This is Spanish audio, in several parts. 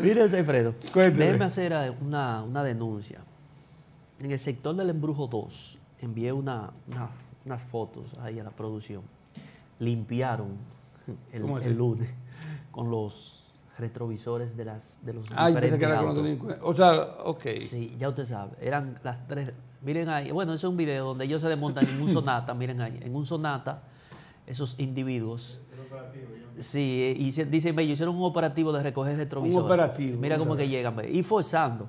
Mírense, Alfredo, déjeme hacer una, denuncia. En el sector del Embrujo 2, envié una, unas fotos ahí a la producción. Limpiaron el, lunes con los retrovisores de, las, de los diferentes autos. o sea, ok. Sí, ya usted sabe. Eran las tres. Miren ahí. Bueno, ese es un video donde ellos se desmontan en un Sonata. Miren ahí. En un Sonata esos individuos. Sí, eh, y dicen, me hicieron un operativo de recoger retrovisores. Un operativo. Mira cómo que llegan, y forzando.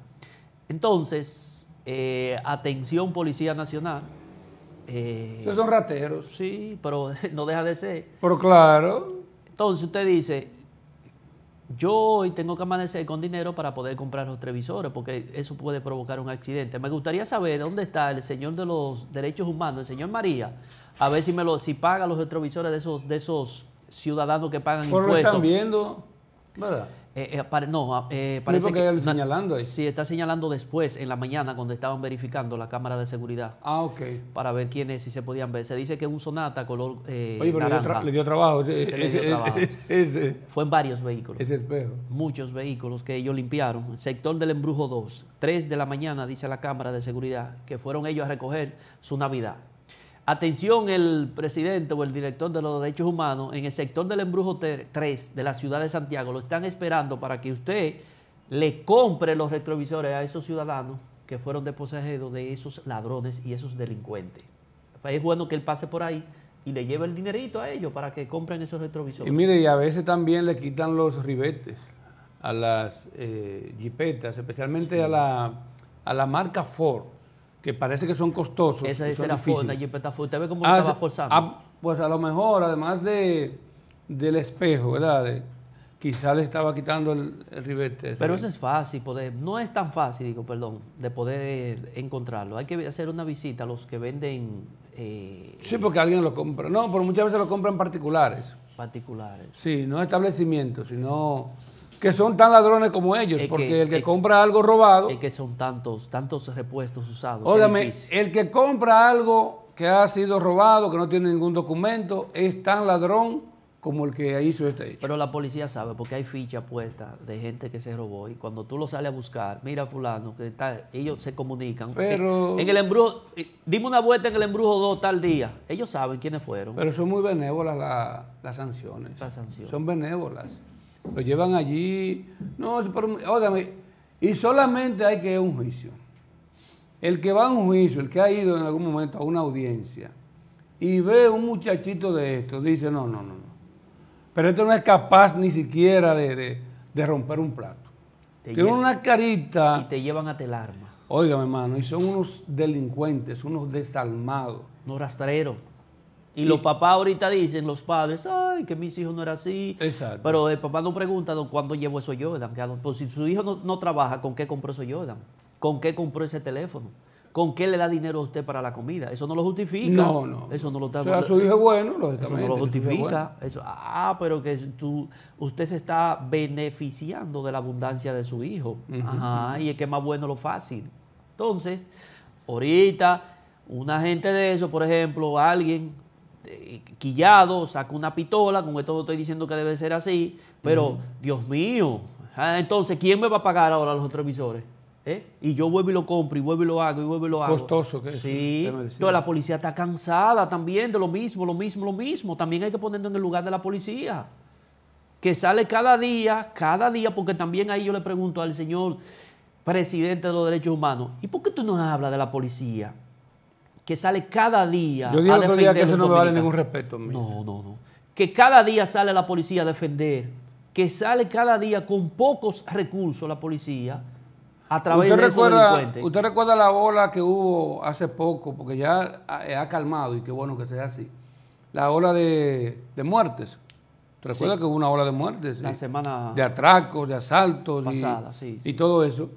Entonces, eh, atención Policía Nacional. Eh, son rateros. Sí, pero no deja de ser. Pero claro. Entonces usted dice, yo hoy tengo que amanecer con dinero para poder comprar los televisores, porque eso puede provocar un accidente. Me gustaría saber dónde está el señor de los derechos humanos, el señor María, a ver si me lo, si paga los retrovisores de esos, de esos ciudadanos que pagan Por impuestos. están viendo, ¿verdad? Eh, eh, no, ah, eh, parece que, señalando Sí, está señalando después, en la mañana, cuando estaban verificando la cámara de seguridad. Ah, ok. Para ver quiénes, si se podían ver. Se dice que un Sonata color Oye, pero Le, dio trabajo. Fue en varios vehículos. Ese espejo. Muchos vehículos que ellos limpiaron. sector del Embrujo 2, 3 de la mañana, dice la cámara de seguridad, que fueron ellos a recoger su Navidad. Atención, el presidente o el director de los derechos humanos en el sector del embrujo 3 de la ciudad de Santiago lo están esperando para que usted le compre los retrovisores a esos ciudadanos que fueron desposeídos de esos ladrones y esos delincuentes. Pues es bueno que él pase por ahí y le lleve el dinerito a ellos para que compren esos retrovisores. Y mire, y a veces también le quitan los ribetes a las eh, jipetas, especialmente a, la, a la marca Ford que parece que son costosos. Esa ah, es la y ¿Usted ve cómo estaba forzando? Ah, pues a lo mejor, además de, del espejo, ¿verdad? quizá le estaba quitando el, ribete. Pero eso es fácil, poder, no es tan fácil, digo, perdón, de poder encontrarlo. Hay que hacer una visita a los que venden... Eh, sí, porque alguien lo compra. No, pero muchas veces lo compran particulares. Particulares. Sí, no establecimientos, sino que son tan ladrones como ellos, porque el que compra algo robado... Es que son tantos, tantos repuestos usados. Óigame, el que compra algo que ha sido robado, que no tiene ningún documento, es tan ladrón como el que hizo este hecho. Pero la policía sabe, porque hay ficha puesta de gente que se robó, y cuando tú lo sales a buscar, mira fulano, que está, ellos se comunican. Pero... Eh, en el embrujo, eh, dime una vuelta en el embrujo 2 tal día, ellos saben quiénes fueron. Pero son muy benévolas las sanciones. Las sanciones. Son benévolas. Lo llevan allí. No, pero, y solamente hay que ir a un juicio. El que va a un juicio, el que ha ido en algún momento a una audiencia y ve un muchachito de esto, dice, no, no, no, no. Pero este no es capaz ni siquiera de, romper un plato. Tiene una carita. Y te llevan a telarma. Óigame, hermano, y son unos delincuentes, unos desalmados. No rastreros. Y, los papás ahorita dicen, los padres, ay, que mis hijos no eran así. Pero el papá no pregunta cuándo llevo eso Jordan. Pues si su hijo no, trabaja, ¿con qué compró eso Jordan? ¿Con qué compró ese teléfono? ¿Con qué le da dinero a usted para la comida? Eso no lo justifica. No, no. Eso no lo está. O sea, su hijo es bueno, Eso no lo justifica. ah, pero que tú, usted se está beneficiando de la abundancia de su hijo. Ajá. Y es que más bueno lo fácil. Entonces, ahorita, una gente de eso, por ejemplo, alguien, eh, quillado, saca una pistola, con esto no estoy diciendo que debe ser así, pero Dios mío, ah, entonces, ¿quién me va a pagar ahora los otros ¿Eh? Y yo vuelvo y lo compro, y vuelvo y lo hago, y vuelvo y lo hago. Costoso que es. Sí, entonces la policía está cansada también de lo mismo, lo mismo, lo mismo. También hay que ponerlo en el lugar de la policía, que sale cada día, cada día, porque también ahí yo le pregunto al señor presidente de los derechos humanos, ¿y por qué tú no hablas de la policía? que sale cada día a defender que eso no me vale ningún respeto. mí. No, no, no. Que cada día sale la policía a defender, que sale cada día con pocos recursos la policía a través de recuerda, esos ¿Usted recuerda la ola que hubo hace poco? Porque ya ha, eh, calmado y qué bueno que sea así. La ola de, muertes. ¿Te que hubo una ola de muertes? La semana... De atracos, de asaltos. y todo eso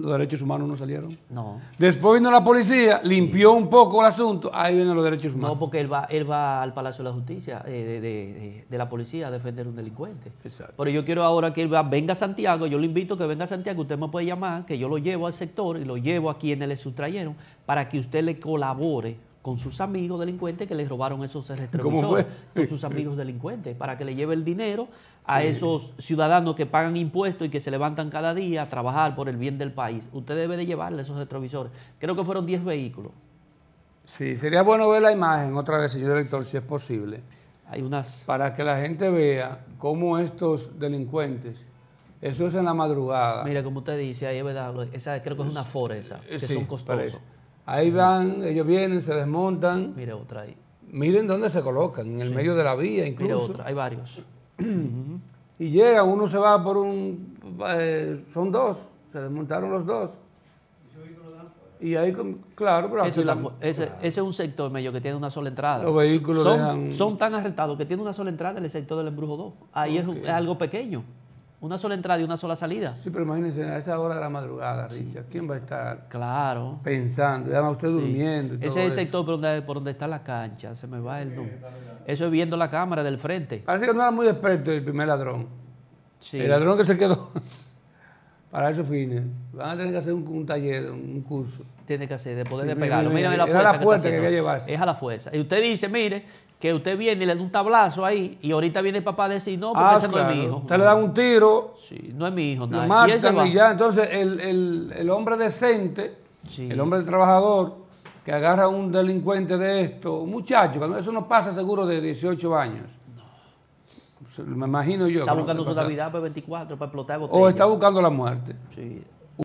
los derechos humanos no salieron. No. Después vino la policía, limpió un poco el asunto, ahí vienen los derechos humanos. No, porque él va, él va al Palacio de la Justicia eh, de, la policía a defender un delincuente. Exacto. Pero yo quiero ahora que él va, venga a Santiago, yo le invito que venga a Santiago, usted me puede llamar, que yo lo llevo al sector y lo llevo a quienes le sustrayeron para que usted le colabore con sus amigos delincuentes que les robaron esos retrovisores, con sus amigos delincuentes, para que le lleve el dinero a esos ciudadanos que pagan impuestos y que se levantan cada día a trabajar por el bien del país. Usted debe de llevarle esos retrovisores. Creo que fueron 10 vehículos. Sí, sería bueno ver la imagen otra vez, señor director, si es posible. Hay unas... Para que la gente vea cómo estos delincuentes eso es en la madrugada. Mira, como usted dice, ahí es verdad, esa creo que es una fora que son costosos. Ahí van, ellos vienen, se desmontan. Mire otra ahí. Miren dónde se colocan, en el medio de la vía incluso. otra, hay varios. y llega, uno se va por un... Eh, son dos, se desmontaron los dos. Y ahí, claro, pero ese, ese, es un sector medio que tiene una sola entrada. Los vehículos son, tan arrestados que tiene una sola entrada en el sector del Embrujo 2. Ahí es, algo pequeño. Una sola entrada y una sola salida. Sí, pero imagínense, a esa hora de la madrugada, Richard, ¿quién va a estar claro. pensando? Ya usted durmiendo. Ese es el sector por donde, está la cancha, se me va el nombre. Eso es viendo la cámara del frente. Parece que no era muy experto el primer ladrón. Sí. El ladrón que se quedó para esos fines. Van a tener que hacer un, taller, un curso. Tiene que hacer, de poder despegarlo. Mira, la fuerza. Es a la fuerza que, llevarse. Es a la fuerza. Y usted dice, mire, que usted viene y le da un tablazo ahí y ahorita viene el papá a decir, no, porque ah, ese no es mi hijo. Usted le da un tiro. Sí, no es mi hijo. Nada. y, ya, entonces el, hombre decente, el hombre trabajador, que agarra a un delincuente de esto, un muchacho, eso no pasa seguro de 18 años. No. Me imagino yo. Está buscando su Navidad para 24, para explotar O está buscando la muerte. Sí.